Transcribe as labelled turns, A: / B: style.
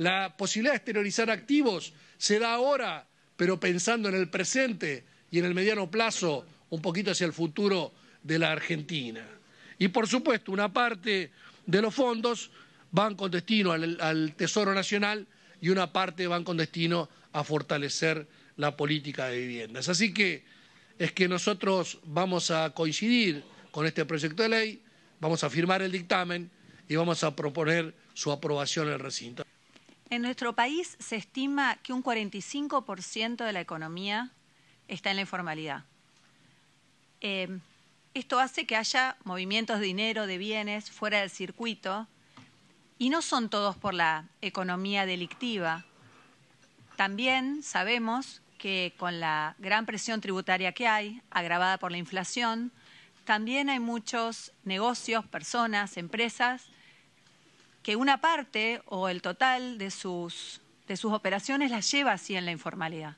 A: La posibilidad de exteriorizar activos se da ahora, pero pensando en el presente y en el mediano plazo, un poquito hacia el futuro de la Argentina. Y por supuesto, una parte de los fondos van con destino al, Tesoro Nacional y una parte van con destino a fortalecer la política de viviendas. Así que es que nosotros vamos a coincidir con este proyecto de ley, vamos a firmar el dictamen y vamos a proponer su aprobación en el recinto.
B: En nuestro país se estima que un 45% de la economía está en la informalidad. Em, esto hace que haya movimientos de dinero, de bienes, fuera del circuito, y no son todos por la economía delictiva. También sabemos que con la gran presión tributaria que hay, agravada por la inflación, también hay muchos negocios, personas, empresas que una parte o el total de sus, de sus operaciones las lleva así en la informalidad.